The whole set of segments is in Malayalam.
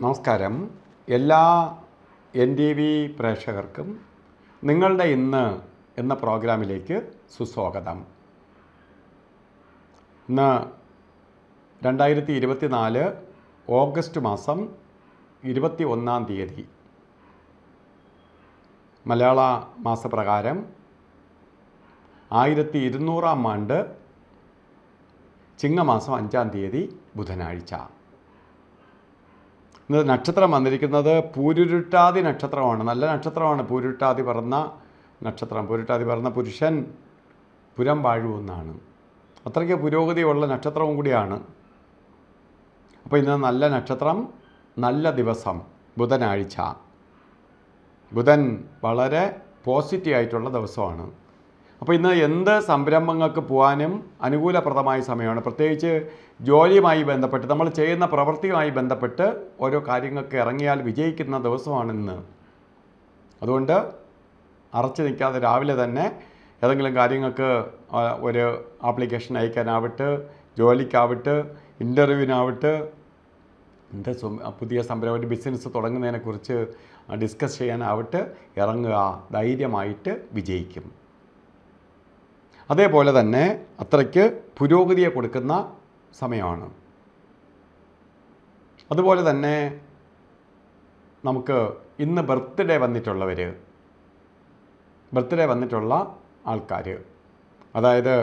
നമസ്കാരം എല്ലാ എൻ ടി വി പ്രേക്ഷകർക്കും നിങ്ങളുടെ ഇന്ന് എന്ന പ്രോഗ്രാമിലേക്ക് സുസ്വാഗതം ഇന്ന് രണ്ടായിരത്തി ഓഗസ്റ്റ് മാസം ഇരുപത്തി ഒന്നാം തീയതി മലയാള മാസപ്രകാരം ആയിരത്തി ഇരുന്നൂറാം ആണ്ട് ചിങ്ങമാസം അഞ്ചാം തീയതി ബുധനാഴ്ച നക്ഷത്രം വന്നിരിക്കുന്നത് പൂരുരുട്ടാതി നക്ഷത്രമാണ് നല്ല നക്ഷത്രമാണ് പൂരുട്ടാതി പറന്ന നക്ഷത്രം പൂരുട്ടാതി പറന്ന പുരുഷൻ പുരം വാഴുവെന്നാണ് അത്രയ്ക്ക് പുരോഗതിയുള്ള നക്ഷത്രവും കൂടിയാണ് അപ്പോൾ ഇന്ന് നല്ല നക്ഷത്രം നല്ല ദിവസം ബുധനാഴ്ച ബുധൻ വളരെ പോസിറ്റീവ് ആയിട്ടുള്ള ദിവസമാണ് അപ്പോൾ ഇന്ന് എന്ത് സംരംഭങ്ങൾക്ക് പോകാനും അനുകൂലപ്രദമായ സമയമാണ് പ്രത്യേകിച്ച് ജോലിയുമായി ബന്ധപ്പെട്ട് നമ്മൾ ചെയ്യുന്ന പ്രവൃത്തിയുമായി ബന്ധപ്പെട്ട് ഓരോ കാര്യങ്ങൾക്ക് ഇറങ്ങിയാൽ വിജയിക്കുന്ന ദിവസമാണിന്ന് അതുകൊണ്ട് അറച്ച് നിൽക്കാതെ രാവിലെ തന്നെ ഏതെങ്കിലും കാര്യങ്ങൾക്ക് ഒരു ആപ്ലിക്കേഷൻ അയക്കാനാവട്ടെ ജോലിക്കാവട്ടെ ഇൻ്റർവ്യൂവിനാവട്ടെ എൻ്റെ പുതിയ സംരംഭം ഒരു ബിസിനസ് തുടങ്ങുന്നതിനെക്കുറിച്ച് ഡിസ്കസ് ചെയ്യാനാവട്ടെ ഇറങ്ങുക ധൈര്യമായിട്ട് വിജയിക്കും അതേപോലെ തന്നെ അത്രയ്ക്ക് പുരോഗതിയെ കൊടുക്കുന്ന സമയമാണ് അതുപോലെ തന്നെ നമുക്ക് ഇന്ന് ബർത്ത്ഡേ വന്നിട്ടുള്ളവർ ബർത്ത്ഡേ വന്നിട്ടുള്ള ആൾക്കാർ അതായത്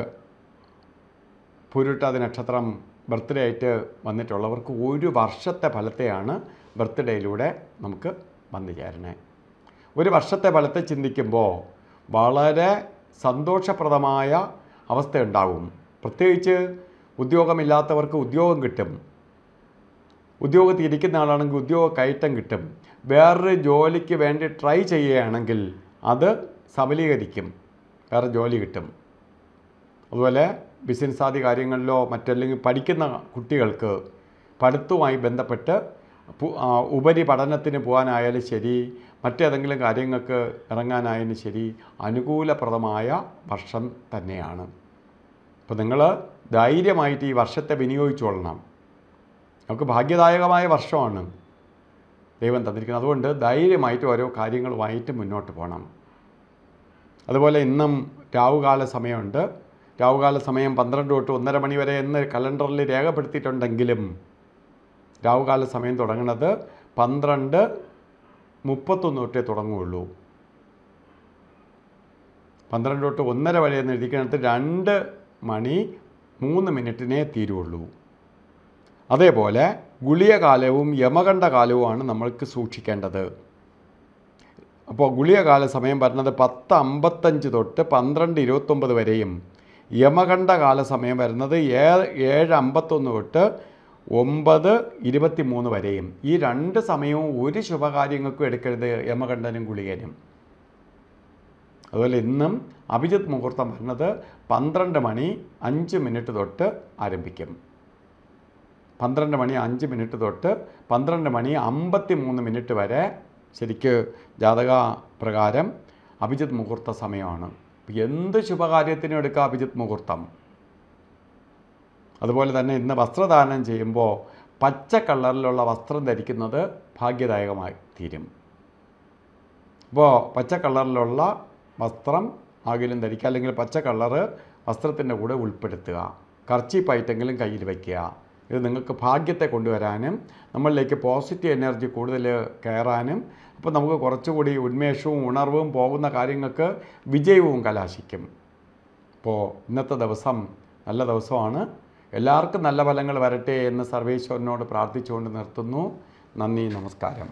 പുരുട്ടാതി നക്ഷത്രം ബർത്ത്ഡേ ആയിട്ട് വന്നിട്ടുള്ളവർക്ക് ഒരു വർഷത്തെ ഫലത്തെയാണ് ബർത്ത്ഡേയിലൂടെ നമുക്ക് വന്നു ചേരണേ ഒരു വർഷത്തെ ഫലത്തെ ചിന്തിക്കുമ്പോൾ വളരെ സന്തോഷപ്രദമായ അവസ്ഥയുണ്ടാകും പ്രത്യേകിച്ച് ഉദ്യോഗമില്ലാത്തവർക്ക് ഉദ്യോഗം കിട്ടും ഉദ്യോഗത്തിൽ ഇരിക്കുന്ന ആളാണെങ്കിൽ ഉദ്യോഗ കയറ്റം കിട്ടും വേറൊരു ജോലിക്ക് വേണ്ടി ട്രൈ ചെയ്യുകയാണെങ്കിൽ അത് സബലീകരിക്കും വേറെ ജോലി കിട്ടും അതുപോലെ ബിസിനസ് ആദ്യ കാര്യങ്ങളിലോ മറ്റല്ലെങ്കിൽ പഠിക്കുന്ന കുട്ടികൾക്ക് പഠിത്തവുമായി ബന്ധപ്പെട്ട് ഉപരി പഠനത്തിന് പോകാനായാലും ശരി മറ്റേതെങ്കിലും കാര്യങ്ങൾക്ക് ഇറങ്ങാനായാലും ശരി അനുകൂലപ്രദമായ വർഷം തന്നെയാണ് അപ്പോൾ നിങ്ങൾ ധൈര്യമായിട്ട് ഈ വർഷത്തെ വിനിയോഗിച്ചുകൊള്ളണം നമുക്ക് ഭാഗ്യദായകമായ വർഷമാണ് ദൈവം തന്നിരിക്കുന്നത് അതുകൊണ്ട് ധൈര്യമായിട്ട് ഓരോ കാര്യങ്ങളുമായിട്ട് മുന്നോട്ട് പോകണം അതുപോലെ ഇന്നും രാവുകാല സമയമുണ്ട് രാവുകാല സമയം പന്ത്രണ്ട് തൊട്ട് ഒന്നര മണി വരെ എന്ന് കലണ്ടറിൽ രേഖപ്പെടുത്തിയിട്ടുണ്ടെങ്കിലും രാവുകാല സമയം തുടങ്ങുന്നത് പന്ത്രണ്ട് മുപ്പത്തൊന്ന് തൊട്ടേ തുടങ്ങുകയുള്ളൂ പന്ത്രണ്ട് തൊട്ട് ഒന്നര വരെ എന്ന് എഴുതിക്കണത്ത് രണ്ട് മണി മൂന്ന് മിനിറ്റിനേ തീരുള്ളൂ അതേപോലെ ഗുളിയകാലവും യമകണ്ഠകാലവുമാണ് നമ്മൾക്ക് സൂക്ഷിക്കേണ്ടത് അപ്പോൾ ഗുളികകാല സമയം വരുന്നത് പത്ത് അമ്പത്തഞ്ച് തൊട്ട് പന്ത്രണ്ട് ഇരുപത്തൊമ്പത് വരെയും യമകണ്ഠകാല സമയം വരുന്നത് ഏഴ് ഏഴ് അമ്പത്തൊന്ന് തൊട്ട് ഒമ്പത് ഇരുപത്തി മൂന്ന് വരെയും ഈ രണ്ട് സമയവും ഒരു ശുഭകാര്യങ്ങൾക്കും എടുക്കരുത് യമകണ്ഠനും ഗുളികനും അതുപോലെ ഇന്നും അഭിജിത് മുഹൂർത്തം വരുന്നത് പന്ത്രണ്ട് മണി അഞ്ച് മിനിറ്റ് തൊട്ട് ആരംഭിക്കും പന്ത്രണ്ട് മണി അഞ്ച് മിനിറ്റ് തൊട്ട് പന്ത്രണ്ട് മണി അമ്പത്തി മൂന്ന് മിനിറ്റ് വരെ ശരിക്ക് ജാതക പ്രകാരം അഭിജിത് മുഹൂർത്ത സമയമാണ് എന്ത് ശുഭകാര്യത്തിനും എടുക്കുക അഭിജിത് മുഹൂർത്തം അതുപോലെ തന്നെ ഇന്ന് വസ്ത്രദാനം ചെയ്യുമ്പോൾ പച്ച കളറിലുള്ള വസ്ത്രം ധരിക്കുന്നത് ഭാഗ്യദായകമായി തീരും അപ്പോൾ പച്ച കളറിലുള്ള വസ്ത്രം ആകിലും ധരിക്കുക അല്ലെങ്കിൽ പച്ച കളറ് വസ്ത്രത്തിൻ്റെ കൂടെ ഉൾപ്പെടുത്തുക കർച്ചീപ്പായിട്ടെങ്കിലും കയ്യിൽ വയ്ക്കുക ഇത് നിങ്ങൾക്ക് ഭാഗ്യത്തെ കൊണ്ടുവരാനും നമ്മളിലേക്ക് പോസിറ്റീവ് എനർജി കൂടുതൽ കയറാനും അപ്പോൾ നമുക്ക് കുറച്ചുകൂടി ഉന്മേഷവും ഉണർവും പോകുന്ന കാര്യങ്ങൾക്ക് വിജയവും കലാശിക്കും അപ്പോൾ ഇന്നത്തെ ദിവസം നല്ല ദിവസമാണ് എല്ലാവർക്കും നല്ല ഫലങ്ങൾ വരട്ടെ എന്ന് സർവേശ്വരനോട് പ്രാർത്ഥിച്ചുകൊണ്ട് നിർത്തുന്നു നന്ദി നമസ്കാരം